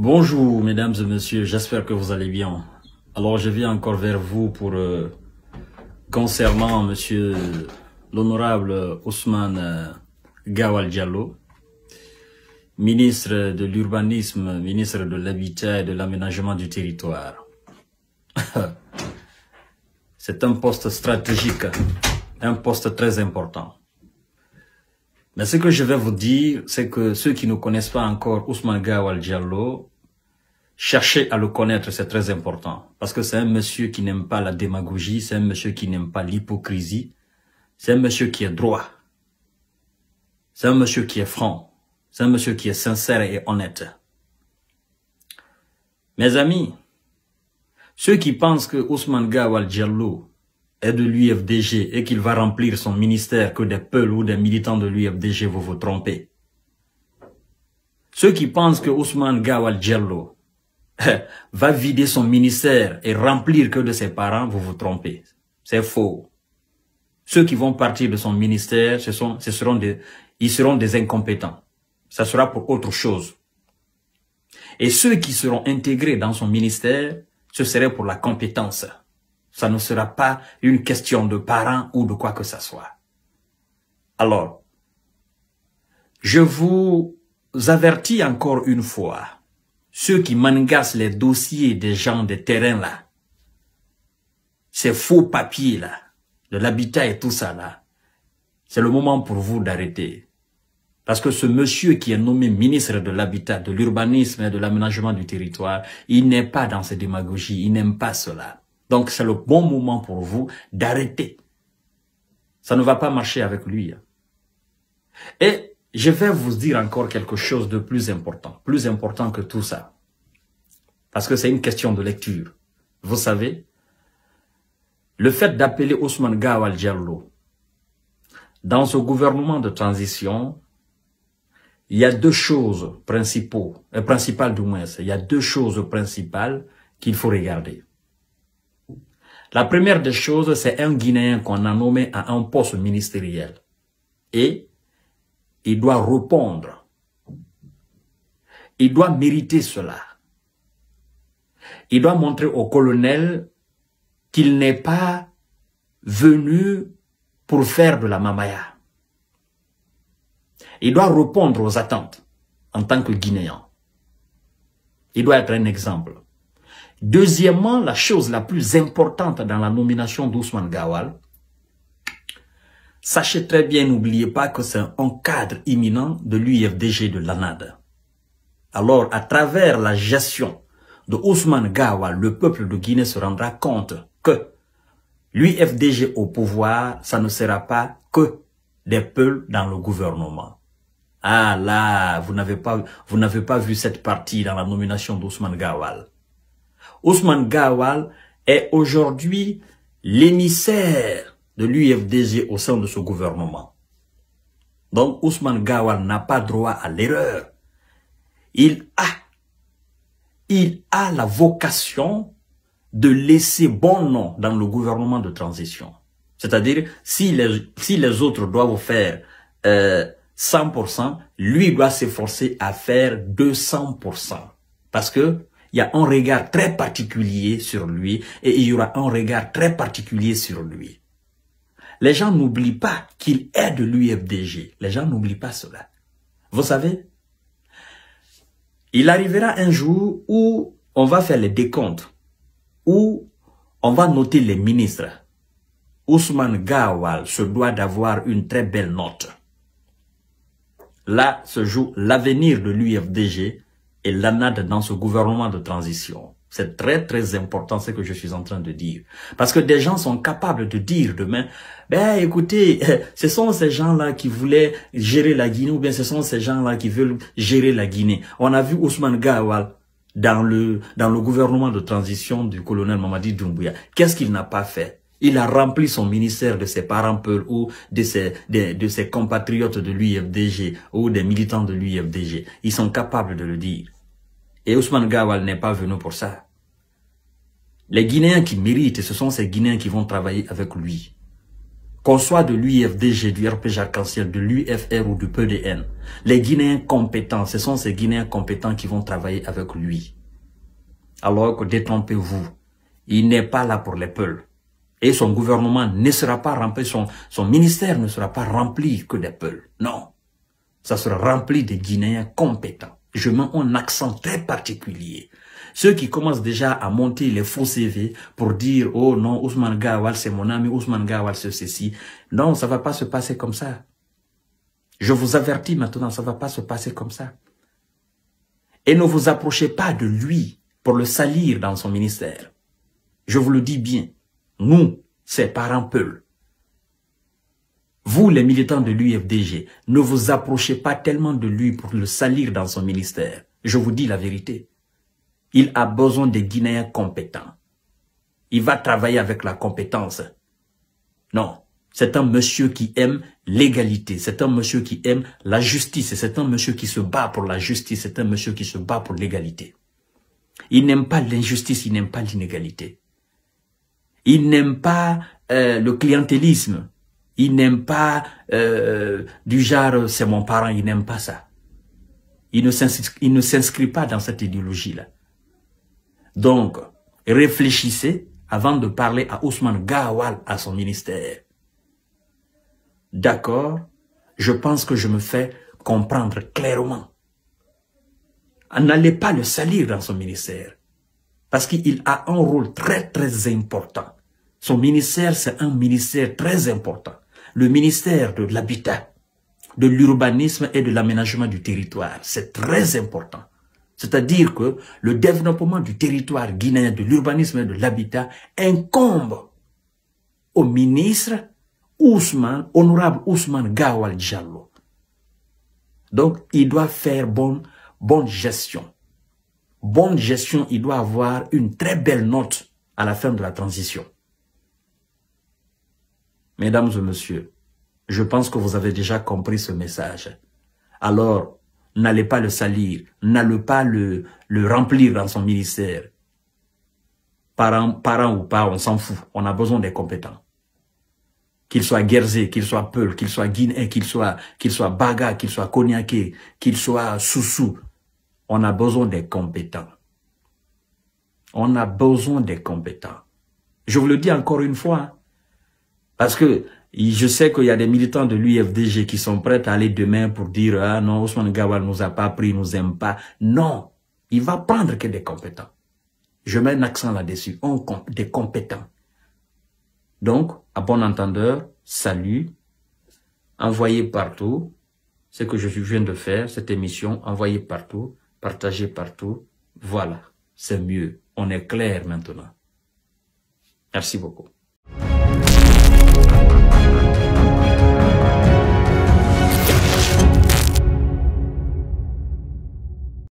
Bonjour mesdames et messieurs, j'espère que vous allez bien. Alors je viens encore vers vous pour euh, concernant monsieur l'honorable Ousmane euh, Gawal Diallo, ministre de l'urbanisme, ministre de l'habitat et de l'aménagement du territoire. C'est un poste stratégique, un poste très important. Mais ce que je vais vous dire, c'est que ceux qui ne connaissent pas encore Ousmane Gawal Diallo, cherchez à le connaître, c'est très important. Parce que c'est un monsieur qui n'aime pas la démagogie, c'est un monsieur qui n'aime pas l'hypocrisie, c'est un monsieur qui est droit, c'est un monsieur qui est franc, c'est un monsieur qui est sincère et honnête. Mes amis, ceux qui pensent que Ousmane Gawal Diallo est de l'UFDG et qu'il va remplir son ministère que des peuls ou des militants de l'UFDG vous vous trompez. Ceux qui pensent que Ousmane Gawal Diallo eh, va vider son ministère et remplir que de ses parents, vous vous trompez. C'est faux. Ceux qui vont partir de son ministère, ce sont, ce seront des, ils seront des incompétents. Ça sera pour autre chose. Et ceux qui seront intégrés dans son ministère, ce serait pour la compétence. Ça ne sera pas une question de parents ou de quoi que ce soit. Alors, je vous avertis encore une fois, ceux qui mangassent les dossiers des gens des terrains là, ces faux papiers là, de l'habitat et tout ça là, c'est le moment pour vous d'arrêter. Parce que ce monsieur qui est nommé ministre de l'Habitat, de l'Urbanisme et de l'Aménagement du Territoire, il n'est pas dans ces démagogies, il n'aime pas cela. Donc c'est le bon moment pour vous d'arrêter. Ça ne va pas marcher avec lui. Hein. Et je vais vous dire encore quelque chose de plus important, plus important que tout ça. Parce que c'est une question de lecture. Vous savez, le fait d'appeler Ousmane Gawal Diallo dans ce gouvernement de transition, il y a deux choses principaux, euh, principales du moins, il y a deux choses principales qu'il faut regarder. La première des choses, c'est un Guinéen qu'on a nommé à un poste ministériel. Et il doit répondre. Il doit mériter cela. Il doit montrer au colonel qu'il n'est pas venu pour faire de la mamaya. Il doit répondre aux attentes en tant que Guinéen. Il doit être un exemple. Deuxièmement, la chose la plus importante dans la nomination d'Ousmane Gawal, sachez très bien, n'oubliez pas que c'est un cadre imminent de l'UFDG de l'ANAD. Alors, à travers la gestion de Ousmane Gawal, le peuple de Guinée se rendra compte que l'UFDG au pouvoir, ça ne sera pas que des peuls dans le gouvernement. Ah là, vous n'avez pas, vous n'avez pas vu cette partie dans la nomination d'Ousmane Gawal. Ousmane Gawal est aujourd'hui l'émissaire de l'UFDG au sein de ce gouvernement. Donc Ousmane Gawal n'a pas droit à l'erreur. Il a, il a la vocation de laisser bon nom dans le gouvernement de transition. C'est-à-dire, si les, si les autres doivent faire 100%, euh, lui doit s'efforcer à faire 200%. Parce que il y a un regard très particulier sur lui et il y aura un regard très particulier sur lui. Les gens n'oublient pas qu'il est de l'UFDG. Les gens n'oublient pas cela. Vous savez, il arrivera un jour où on va faire les décomptes, où on va noter les ministres. Ousmane Gawal se doit d'avoir une très belle note. Là se joue l'avenir de l'UFDG l'ANAD dans ce gouvernement de transition. C'est très, très important ce que je suis en train de dire. Parce que des gens sont capables de dire demain, ben écoutez, ce sont ces gens-là qui voulaient gérer la Guinée ou bien ce sont ces gens-là qui veulent gérer la Guinée. On a vu Ousmane Gawal dans le, dans le gouvernement de transition du colonel Mamadi Doumbouya. Qu'est-ce qu'il n'a pas fait il a rempli son ministère de ses parents peuls ou de ses, de ses compatriotes de l'UFDG ou des militants de l'UFDG. Ils sont capables de le dire. Et Ousmane Gawal n'est pas venu pour ça. Les Guinéens qui méritent, ce sont ces Guinéens qui vont travailler avec lui. Qu'on soit de l'UFDG, du RPJ arc de l'UFR ou du PDN, les Guinéens compétents, ce sont ces Guinéens compétents qui vont travailler avec lui. Alors que détrompez-vous, il n'est pas là pour les peuls. Et son gouvernement ne sera pas rempli, son, son ministère ne sera pas rempli que des peuls. Non, ça sera rempli des Guinéens compétents. Je mets un accent très particulier. Ceux qui commencent déjà à monter les faux CV pour dire « Oh non, Ousmane Gawal, c'est mon ami, Ousmane Gawal, c'est ceci. » Non, ça va pas se passer comme ça. Je vous avertis maintenant, ça va pas se passer comme ça. Et ne vous approchez pas de lui pour le salir dans son ministère. Je vous le dis bien, nous, c'est parents peuls, vous, les militants de l'UFDG, ne vous approchez pas tellement de lui pour le salir dans son ministère. Je vous dis la vérité. Il a besoin des Guinéens compétents. Il va travailler avec la compétence. Non, c'est un monsieur qui aime l'égalité, c'est un monsieur qui aime la justice, c'est un monsieur qui se bat pour la justice, c'est un monsieur qui se bat pour l'égalité. Il n'aime pas l'injustice, il n'aime pas l'inégalité. Il n'aime pas euh, le clientélisme. Il n'aime pas euh, du genre, c'est mon parent, il n'aime pas ça. Il ne s'inscrit pas dans cette idéologie-là. Donc, réfléchissez avant de parler à Ousmane Gawal, à son ministère. D'accord, je pense que je me fais comprendre clairement. N'allez pas le salir dans son ministère. Parce qu'il a un rôle très, très important. Son ministère, c'est un ministère très important le ministère de l'Habitat, de l'urbanisme et de l'aménagement du territoire. C'est très important. C'est-à-dire que le développement du territoire guinéen, de l'urbanisme et de l'habitat incombe au ministre Ousmane, honorable Ousmane Gawal Diallo. Donc, il doit faire bonne gestion. Bonne gestion, il doit avoir une très belle note à la fin de la transition. Mesdames et messieurs, je pense que vous avez déjà compris ce message. Alors, n'allez pas le salir, n'allez pas le, le remplir dans son ministère. Parents, ou pas, on s'en fout, on a besoin des compétents. Qu'il soit Guerzé, qu'il soit Peul, qu'il soit Guinée, qu'il soit qu'il soit Baga, qu'il soit Koniaké, qu'il soit Soussou, on a besoin des compétents. On a besoin des compétents. Je vous le dis encore une fois, hein, parce que je sais qu'il y a des militants de l'UFDG qui sont prêts à aller demain pour dire « Ah non, Ousmane Gawal nous a pas pris, nous aime pas. » Non, il va prendre que des compétents. Je mets un accent là-dessus. des compétents. Donc, à bon entendeur, salut, envoyez partout. Ce que je viens de faire, cette émission, envoyez partout, partagez partout. Voilà, c'est mieux. On est clair maintenant. Merci beaucoup.